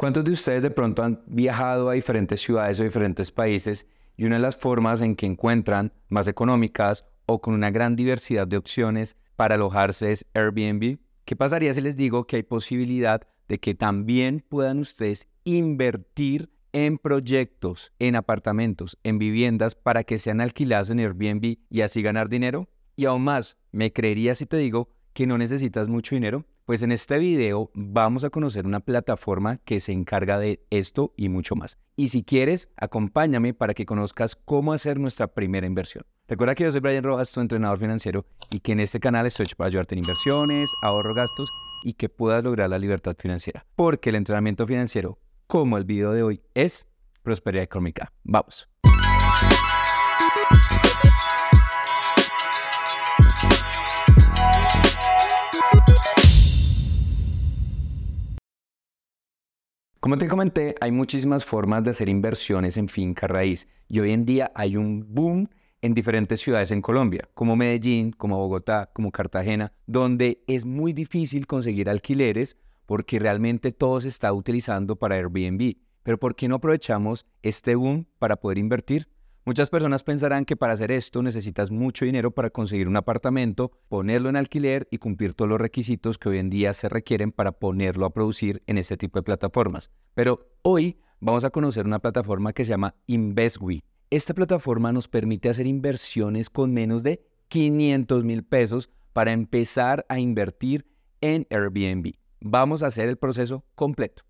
¿Cuántos de ustedes de pronto han viajado a diferentes ciudades o diferentes países y una de las formas en que encuentran más económicas o con una gran diversidad de opciones para alojarse es Airbnb? ¿Qué pasaría si les digo que hay posibilidad de que también puedan ustedes invertir en proyectos, en apartamentos, en viviendas para que sean alquiladas en Airbnb y así ganar dinero? Y aún más, me creería si te digo que no necesitas mucho dinero? Pues en este video vamos a conocer una plataforma que se encarga de esto y mucho más. Y si quieres, acompáñame para que conozcas cómo hacer nuestra primera inversión. Recuerda que yo soy Brian Rojas, tu entrenador financiero, y que en este canal estoy hecho para ayudarte en inversiones, ahorro gastos y que puedas lograr la libertad financiera. Porque el entrenamiento financiero, como el video de hoy, es prosperidad económica. Vamos. Como te comenté, hay muchísimas formas de hacer inversiones en finca raíz y hoy en día hay un boom en diferentes ciudades en Colombia, como Medellín, como Bogotá, como Cartagena, donde es muy difícil conseguir alquileres porque realmente todo se está utilizando para Airbnb. Pero ¿por qué no aprovechamos este boom para poder invertir? Muchas personas pensarán que para hacer esto necesitas mucho dinero para conseguir un apartamento, ponerlo en alquiler y cumplir todos los requisitos que hoy en día se requieren para ponerlo a producir en este tipo de plataformas. Pero hoy vamos a conocer una plataforma que se llama InvestWe. Esta plataforma nos permite hacer inversiones con menos de 500 mil pesos para empezar a invertir en Airbnb. Vamos a hacer el proceso completo.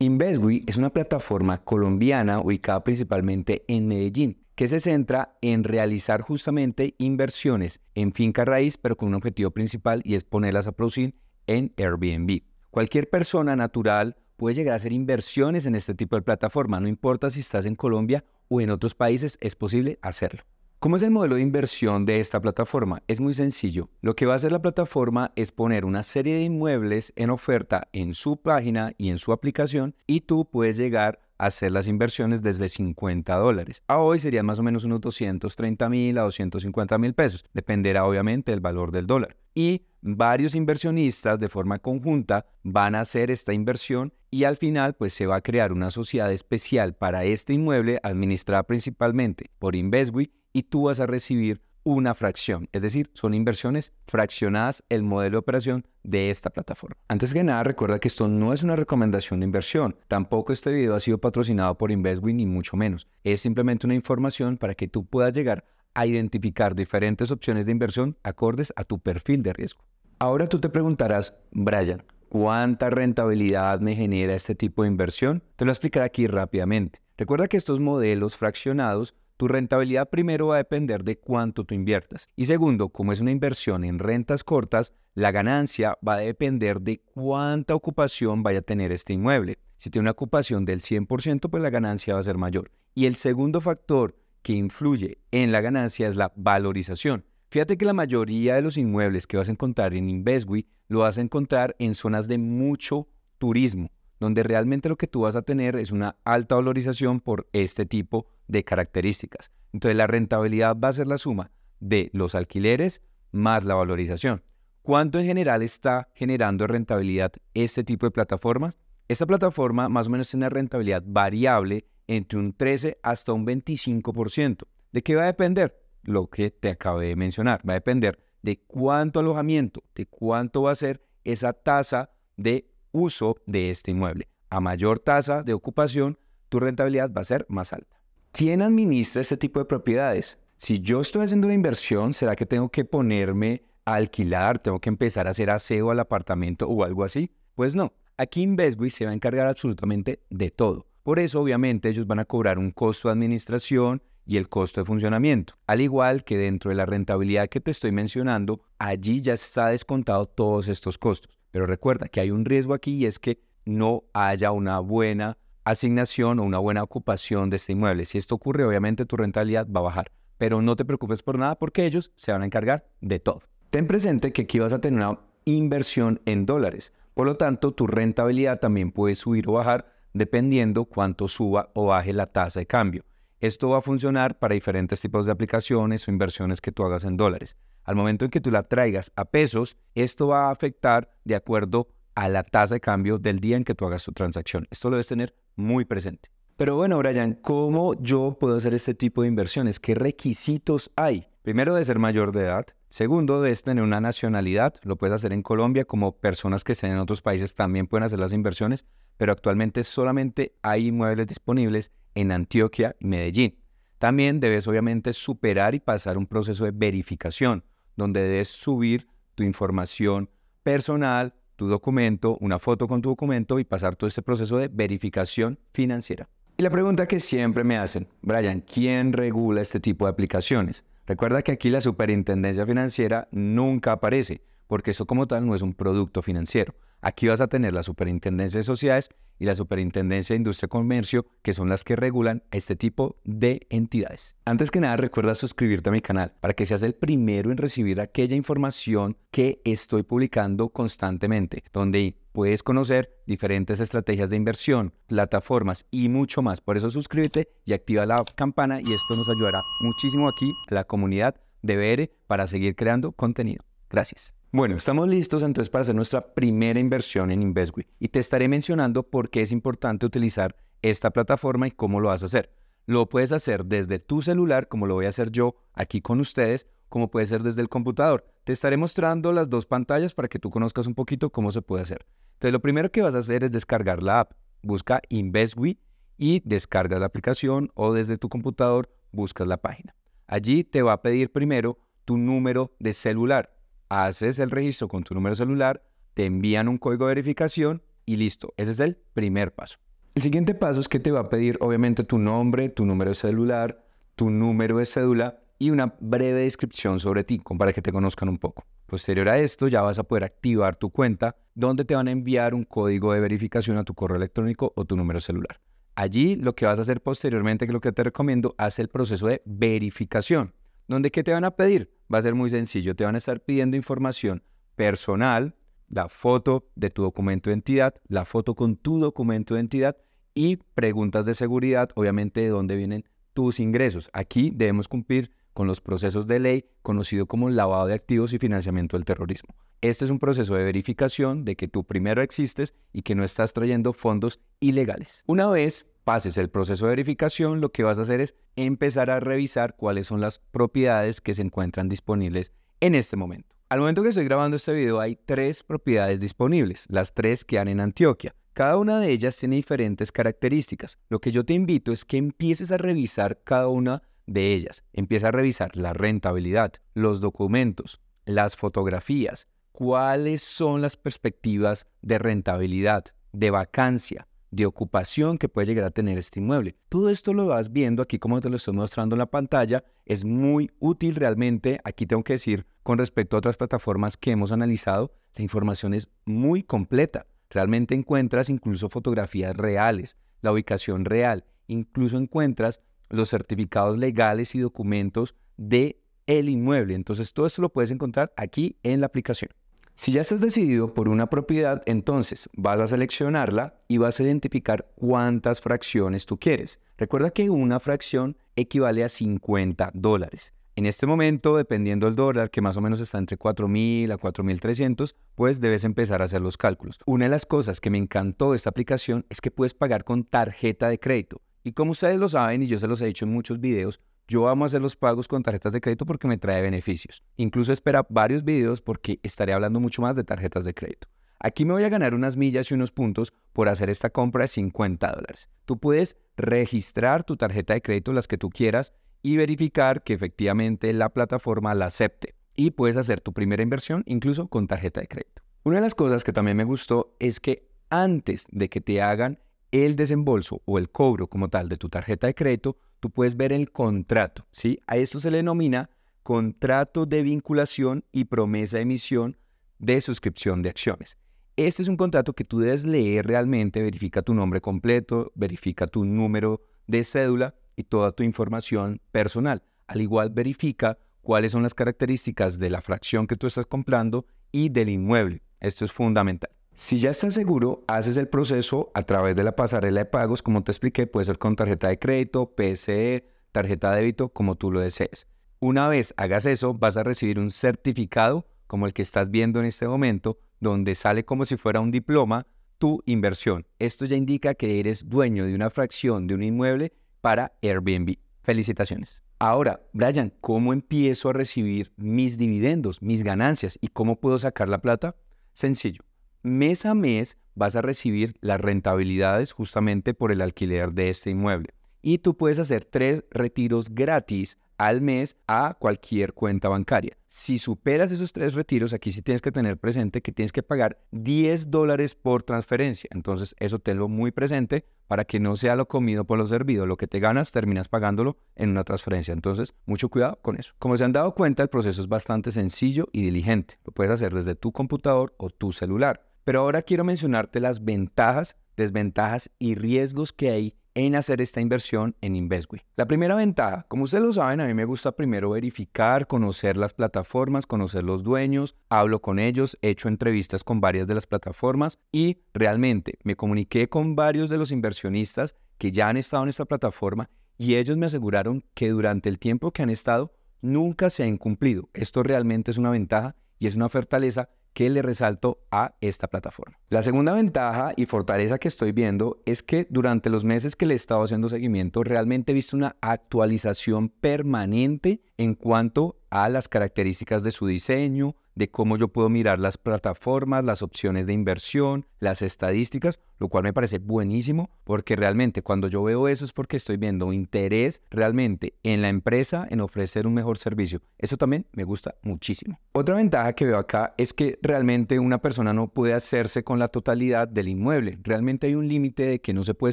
Investwi es una plataforma colombiana ubicada principalmente en Medellín, que se centra en realizar justamente inversiones en finca raíz, pero con un objetivo principal y es ponerlas a producir en Airbnb. Cualquier persona natural puede llegar a hacer inversiones en este tipo de plataforma, no importa si estás en Colombia o en otros países, es posible hacerlo. ¿Cómo es el modelo de inversión de esta plataforma? Es muy sencillo. Lo que va a hacer la plataforma es poner una serie de inmuebles en oferta en su página y en su aplicación y tú puedes llegar a hacer las inversiones desde 50 dólares. A hoy serían más o menos unos 230 mil a 250 mil pesos. Dependerá obviamente del valor del dólar. Y varios inversionistas de forma conjunta van a hacer esta inversión y al final pues se va a crear una sociedad especial para este inmueble administrada principalmente por Investway y tú vas a recibir una fracción. Es decir, son inversiones fraccionadas el modelo de operación de esta plataforma. Antes que nada, recuerda que esto no es una recomendación de inversión. Tampoco este video ha sido patrocinado por InvestWin ni mucho menos. Es simplemente una información para que tú puedas llegar a identificar diferentes opciones de inversión acordes a tu perfil de riesgo. Ahora tú te preguntarás, Brian, ¿cuánta rentabilidad me genera este tipo de inversión? Te lo explicaré aquí rápidamente. Recuerda que estos modelos fraccionados tu rentabilidad primero va a depender de cuánto tú inviertas. Y segundo, como es una inversión en rentas cortas, la ganancia va a depender de cuánta ocupación vaya a tener este inmueble. Si tiene una ocupación del 100%, pues la ganancia va a ser mayor. Y el segundo factor que influye en la ganancia es la valorización. Fíjate que la mayoría de los inmuebles que vas a encontrar en Inveswi lo vas a encontrar en zonas de mucho turismo, donde realmente lo que tú vas a tener es una alta valorización por este tipo de de características. Entonces la rentabilidad va a ser la suma de los alquileres más la valorización. ¿Cuánto en general está generando rentabilidad este tipo de plataformas? Esta plataforma más o menos tiene una rentabilidad variable entre un 13 hasta un 25%. ¿De qué va a depender? Lo que te acabé de mencionar. Va a depender de cuánto alojamiento, de cuánto va a ser esa tasa de uso de este inmueble. A mayor tasa de ocupación, tu rentabilidad va a ser más alta. ¿Quién administra este tipo de propiedades? Si yo estoy haciendo una inversión, ¿será que tengo que ponerme a alquilar? ¿Tengo que empezar a hacer aseo al apartamento o algo así? Pues no. Aquí Investway se va a encargar absolutamente de todo. Por eso, obviamente, ellos van a cobrar un costo de administración y el costo de funcionamiento. Al igual que dentro de la rentabilidad que te estoy mencionando, allí ya se está descontado todos estos costos. Pero recuerda que hay un riesgo aquí y es que no haya una buena asignación o una buena ocupación de este inmueble. Si esto ocurre, obviamente tu rentabilidad va a bajar, pero no te preocupes por nada porque ellos se van a encargar de todo. Ten presente que aquí vas a tener una inversión en dólares, por lo tanto tu rentabilidad también puede subir o bajar dependiendo cuánto suba o baje la tasa de cambio. Esto va a funcionar para diferentes tipos de aplicaciones o inversiones que tú hagas en dólares. Al momento en que tú la traigas a pesos, esto va a afectar de acuerdo a la tasa de cambio del día en que tú hagas tu transacción. Esto lo debes tener muy presente. Pero bueno, Brian, ¿cómo yo puedo hacer este tipo de inversiones? ¿Qué requisitos hay? Primero, de ser mayor de edad. Segundo, de tener una nacionalidad. Lo puedes hacer en Colombia, como personas que estén en otros países también pueden hacer las inversiones, pero actualmente solamente hay inmuebles disponibles en Antioquia y Medellín. También debes obviamente superar y pasar un proceso de verificación, donde debes subir tu información personal, tu documento, una foto con tu documento y pasar todo este proceso de verificación financiera. Y la pregunta que siempre me hacen, Brian, ¿quién regula este tipo de aplicaciones? Recuerda que aquí la Superintendencia Financiera nunca aparece porque eso como tal no es un producto financiero. Aquí vas a tener la Superintendencia de Sociedades y la Superintendencia de Industria y Comercio, que son las que regulan este tipo de entidades. Antes que nada, recuerda suscribirte a mi canal para que seas el primero en recibir aquella información que estoy publicando constantemente, donde puedes conocer diferentes estrategias de inversión, plataformas y mucho más. Por eso suscríbete y activa la campana y esto nos ayudará muchísimo aquí a la comunidad de BR para seguir creando contenido. Gracias. Bueno, estamos listos entonces para hacer nuestra primera inversión en Investway y te estaré mencionando por qué es importante utilizar esta plataforma y cómo lo vas a hacer. Lo puedes hacer desde tu celular, como lo voy a hacer yo aquí con ustedes, como puede ser desde el computador. Te estaré mostrando las dos pantallas para que tú conozcas un poquito cómo se puede hacer. Entonces, lo primero que vas a hacer es descargar la app. Busca InvestWI y descarga la aplicación o desde tu computador buscas la página. Allí te va a pedir primero tu número de celular haces el registro con tu número celular, te envían un código de verificación y listo. Ese es el primer paso. El siguiente paso es que te va a pedir obviamente tu nombre, tu número de celular, tu número de cédula y una breve descripción sobre ti para que te conozcan un poco. Posterior a esto ya vas a poder activar tu cuenta donde te van a enviar un código de verificación a tu correo electrónico o tu número celular. Allí lo que vas a hacer posteriormente, que lo que te recomiendo, hace el proceso de verificación. ¿Dónde qué te van a pedir? Va a ser muy sencillo. Te van a estar pidiendo información personal, la foto de tu documento de entidad, la foto con tu documento de entidad y preguntas de seguridad, obviamente de dónde vienen tus ingresos. Aquí debemos cumplir con los procesos de ley conocido como lavado de activos y financiamiento del terrorismo. Este es un proceso de verificación de que tú primero existes y que no estás trayendo fondos ilegales. Una vez pases el proceso de verificación, lo que vas a hacer es empezar a revisar cuáles son las propiedades que se encuentran disponibles en este momento. Al momento que estoy grabando este video hay tres propiedades disponibles, las tres que han en Antioquia. Cada una de ellas tiene diferentes características. Lo que yo te invito es que empieces a revisar cada una de ellas. Empieza a revisar la rentabilidad, los documentos, las fotografías, cuáles son las perspectivas de rentabilidad, de vacancia, de ocupación que puede llegar a tener este inmueble. Todo esto lo vas viendo aquí como te lo estoy mostrando en la pantalla. Es muy útil realmente. Aquí tengo que decir, con respecto a otras plataformas que hemos analizado, la información es muy completa. Realmente encuentras incluso fotografías reales, la ubicación real, incluso encuentras los certificados legales y documentos de el inmueble. Entonces todo esto lo puedes encontrar aquí en la aplicación. Si ya estás decidido por una propiedad, entonces vas a seleccionarla y vas a identificar cuántas fracciones tú quieres. Recuerda que una fracción equivale a 50 dólares. En este momento, dependiendo del dólar, que más o menos está entre 4.000 a 4.300, pues debes empezar a hacer los cálculos. Una de las cosas que me encantó de esta aplicación es que puedes pagar con tarjeta de crédito. Y como ustedes lo saben y yo se los he dicho en muchos videos, yo amo hacer los pagos con tarjetas de crédito porque me trae beneficios. Incluso espera varios videos porque estaré hablando mucho más de tarjetas de crédito. Aquí me voy a ganar unas millas y unos puntos por hacer esta compra de 50 dólares. Tú puedes registrar tu tarjeta de crédito, las que tú quieras, y verificar que efectivamente la plataforma la acepte. Y puedes hacer tu primera inversión incluso con tarjeta de crédito. Una de las cosas que también me gustó es que antes de que te hagan el desembolso o el cobro como tal de tu tarjeta de crédito, tú puedes ver el contrato, ¿sí? A esto se le denomina contrato de vinculación y promesa de emisión de suscripción de acciones. Este es un contrato que tú debes leer realmente, verifica tu nombre completo, verifica tu número de cédula y toda tu información personal. Al igual verifica cuáles son las características de la fracción que tú estás comprando y del inmueble. Esto es fundamental. Si ya estás seguro, haces el proceso a través de la pasarela de pagos, como te expliqué, puede ser con tarjeta de crédito, PSE, tarjeta de débito, como tú lo desees. Una vez hagas eso, vas a recibir un certificado como el que estás viendo en este momento, donde sale como si fuera un diploma tu inversión. Esto ya indica que eres dueño de una fracción de un inmueble para Airbnb. Felicitaciones. Ahora, Brian, ¿cómo empiezo a recibir mis dividendos, mis ganancias y cómo puedo sacar la plata? Sencillo mes a mes vas a recibir las rentabilidades justamente por el alquiler de este inmueble. Y tú puedes hacer tres retiros gratis al mes a cualquier cuenta bancaria. Si superas esos tres retiros, aquí sí tienes que tener presente que tienes que pagar 10 dólares por transferencia. Entonces, eso tenlo muy presente para que no sea lo comido por lo servido. Lo que te ganas terminas pagándolo en una transferencia. Entonces, mucho cuidado con eso. Como se han dado cuenta, el proceso es bastante sencillo y diligente. Lo puedes hacer desde tu computador o tu celular. Pero ahora quiero mencionarte las ventajas, desventajas y riesgos que hay en hacer esta inversión en Investway. La primera ventaja, como ustedes lo saben, a mí me gusta primero verificar, conocer las plataformas, conocer los dueños, hablo con ellos, he hecho entrevistas con varias de las plataformas y realmente me comuniqué con varios de los inversionistas que ya han estado en esta plataforma y ellos me aseguraron que durante el tiempo que han estado nunca se han cumplido. Esto realmente es una ventaja y es una fortaleza que le resalto a esta plataforma. La segunda ventaja y fortaleza que estoy viendo es que durante los meses que le he estado haciendo seguimiento, realmente he visto una actualización permanente en cuanto a las características de su diseño, de cómo yo puedo mirar las plataformas, las opciones de inversión, las estadísticas, lo cual me parece buenísimo porque realmente cuando yo veo eso es porque estoy viendo interés realmente en la empresa en ofrecer un mejor servicio. Eso también me gusta muchísimo. Otra ventaja que veo acá es que realmente una persona no puede hacerse con la totalidad del inmueble. Realmente hay un límite de que no se puede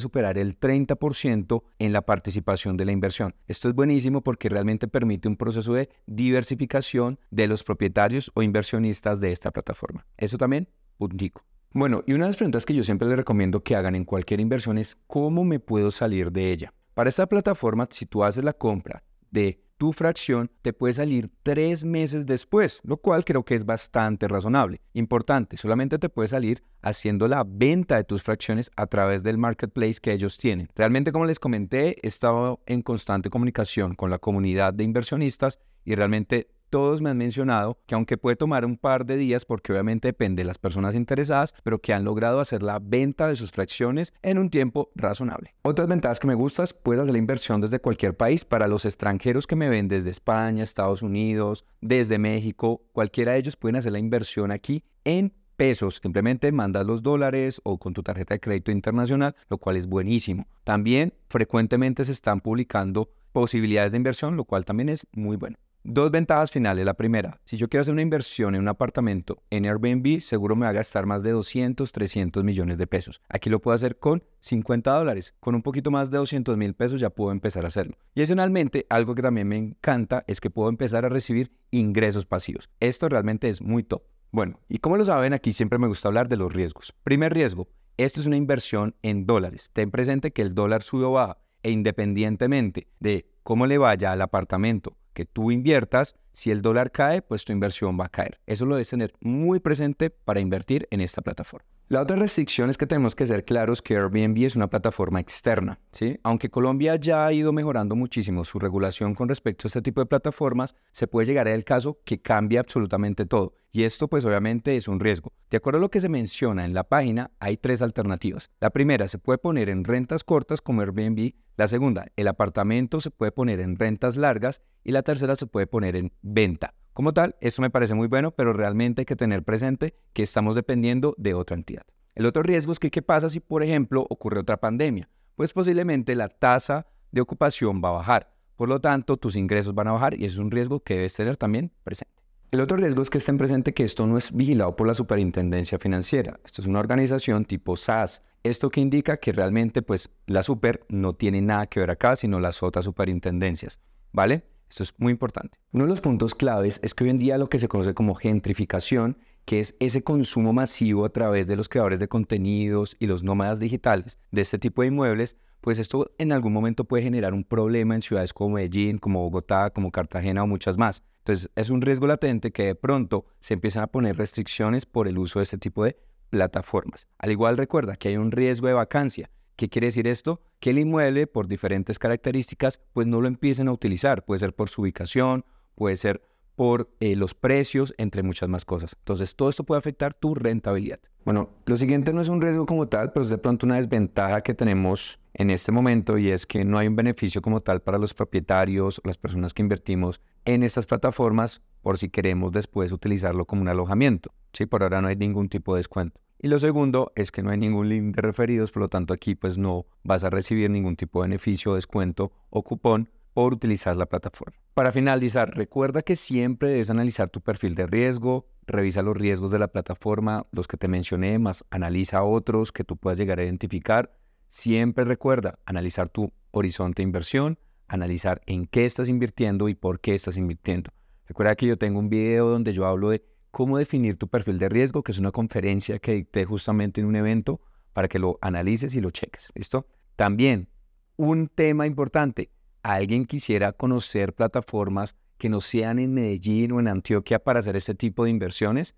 superar el 30% en la participación de la inversión. Esto es buenísimo porque realmente permite un proceso de diversificación de los propietarios o inversionistas de esta plataforma. Eso también, puntico. Bueno, y una de las preguntas que yo siempre les recomiendo que hagan en cualquier inversión es cómo me puedo salir de ella. Para esta plataforma, si tú haces la compra de tu fracción, te puedes salir tres meses después, lo cual creo que es bastante razonable. Importante, solamente te puedes salir haciendo la venta de tus fracciones a través del marketplace que ellos tienen. Realmente, como les comenté, he estado en constante comunicación con la comunidad de inversionistas y realmente todos me han mencionado que aunque puede tomar un par de días, porque obviamente depende de las personas interesadas, pero que han logrado hacer la venta de sus fracciones en un tiempo razonable. Otras ventajas que me gustas, puedes hacer la inversión desde cualquier país para los extranjeros que me ven desde España, Estados Unidos, desde México, cualquiera de ellos pueden hacer la inversión aquí en pesos, simplemente mandas los dólares o con tu tarjeta de crédito internacional, lo cual es buenísimo. También frecuentemente se están publicando posibilidades de inversión, lo cual también es muy bueno. Dos ventajas finales. La primera, si yo quiero hacer una inversión en un apartamento en Airbnb, seguro me va a gastar más de 200, 300 millones de pesos. Aquí lo puedo hacer con 50 dólares. Con un poquito más de 200 mil pesos ya puedo empezar a hacerlo. Y adicionalmente, algo que también me encanta es que puedo empezar a recibir ingresos pasivos. Esto realmente es muy top. Bueno, y como lo saben, aquí siempre me gusta hablar de los riesgos. Primer riesgo, esto es una inversión en dólares. Ten presente que el dólar sube o baja e independientemente de cómo le vaya al apartamento que tú inviertas, si el dólar cae, pues tu inversión va a caer. Eso lo debes tener muy presente para invertir en esta plataforma. La otra restricción es que tenemos que ser claros que Airbnb es una plataforma externa, ¿sí? Aunque Colombia ya ha ido mejorando muchísimo su regulación con respecto a este tipo de plataformas, se puede llegar al caso que cambie absolutamente todo. Y esto pues obviamente es un riesgo. De acuerdo a lo que se menciona en la página, hay tres alternativas. La primera se puede poner en rentas cortas como Airbnb, la segunda el apartamento se puede poner en rentas largas y la tercera se puede poner en venta. Como tal, eso me parece muy bueno, pero realmente hay que tener presente que estamos dependiendo de otra entidad. El otro riesgo es que qué pasa si, por ejemplo, ocurre otra pandemia. Pues posiblemente la tasa de ocupación va a bajar. Por lo tanto, tus ingresos van a bajar y es un riesgo que debes tener también presente. El otro riesgo es que estén presente que esto no es vigilado por la superintendencia financiera. Esto es una organización tipo SAS. Esto que indica que realmente pues la super no tiene nada que ver acá, sino las otras superintendencias. ¿Vale? Esto es muy importante. Uno de los puntos claves es que hoy en día lo que se conoce como gentrificación, que es ese consumo masivo a través de los creadores de contenidos y los nómadas digitales de este tipo de inmuebles, pues esto en algún momento puede generar un problema en ciudades como Medellín, como Bogotá, como Cartagena o muchas más. Entonces es un riesgo latente que de pronto se empiezan a poner restricciones por el uso de este tipo de plataformas. Al igual recuerda que hay un riesgo de vacancia ¿Qué quiere decir esto? Que el inmueble, por diferentes características, pues no lo empiecen a utilizar. Puede ser por su ubicación, puede ser por eh, los precios, entre muchas más cosas. Entonces, todo esto puede afectar tu rentabilidad. Bueno, lo siguiente no es un riesgo como tal, pero es de pronto una desventaja que tenemos en este momento y es que no hay un beneficio como tal para los propietarios las personas que invertimos en estas plataformas por si queremos después utilizarlo como un alojamiento. Sí, por ahora no hay ningún tipo de descuento. Y lo segundo es que no hay ningún link de referidos, por lo tanto aquí pues no vas a recibir ningún tipo de beneficio, descuento o cupón por utilizar la plataforma. Para finalizar, recuerda que siempre debes analizar tu perfil de riesgo, revisa los riesgos de la plataforma, los que te mencioné, más analiza otros que tú puedas llegar a identificar. Siempre recuerda analizar tu horizonte de inversión, analizar en qué estás invirtiendo y por qué estás invirtiendo. Recuerda que yo tengo un video donde yo hablo de Cómo definir tu perfil de riesgo, que es una conferencia que dicté justamente en un evento para que lo analices y lo cheques. ¿Listo? También, un tema importante. Alguien quisiera conocer plataformas que no sean en Medellín o en Antioquia para hacer este tipo de inversiones.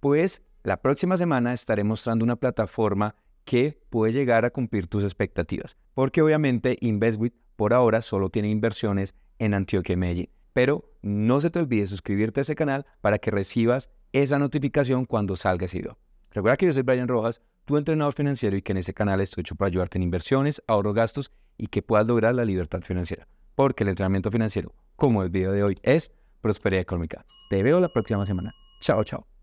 Pues la próxima semana estaré mostrando una plataforma que puede llegar a cumplir tus expectativas. Porque obviamente InvestWith por ahora solo tiene inversiones en Antioquia y Medellín. Pero no se te olvide suscribirte a ese canal para que recibas esa notificación cuando salga ese Recuerda que yo soy Brian Rojas, tu entrenador financiero y que en este canal estoy hecho para ayudarte en inversiones, ahorro, gastos y que puedas lograr la libertad financiera. Porque el entrenamiento financiero, como el video de hoy, es prosperidad económica. Te veo la próxima semana. Chao, chao.